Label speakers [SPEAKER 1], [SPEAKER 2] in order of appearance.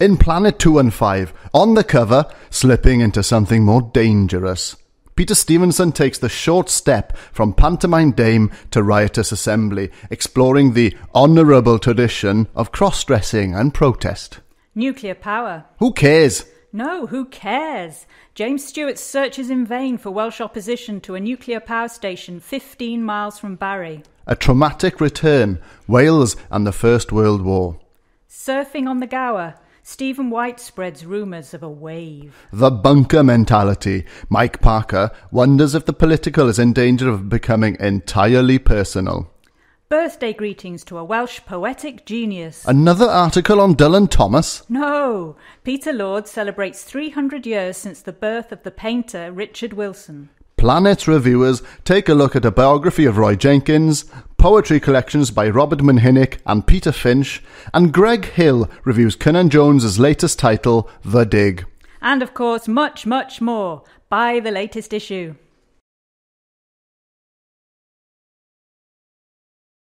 [SPEAKER 1] In Planet 2 and 5, on the cover, slipping into something more dangerous, Peter Stevenson takes the short step from pantomime dame to riotous assembly, exploring the honourable tradition of cross dressing and protest.
[SPEAKER 2] Nuclear power.
[SPEAKER 1] Who cares?
[SPEAKER 2] No, who cares? James Stewart searches in vain for Welsh opposition to a nuclear power station 15 miles from Barry.
[SPEAKER 1] A traumatic return, Wales and the First World War.
[SPEAKER 2] Surfing on the Gower. Stephen White spreads rumours of a wave.
[SPEAKER 1] The bunker mentality. Mike Parker wonders if the political is in danger of becoming entirely personal.
[SPEAKER 2] Birthday greetings to a Welsh poetic genius.
[SPEAKER 1] Another article on Dylan Thomas?
[SPEAKER 2] No. Peter Lord celebrates 300 years since the birth of the painter Richard Wilson.
[SPEAKER 1] Planet reviewers take a look at a biography of Roy Jenkins, poetry collections by Robert Manhinnick and Peter Finch, and Greg Hill reviews Conan Jones's latest title, The Dig.
[SPEAKER 2] And of course, much, much more. Buy the latest issue.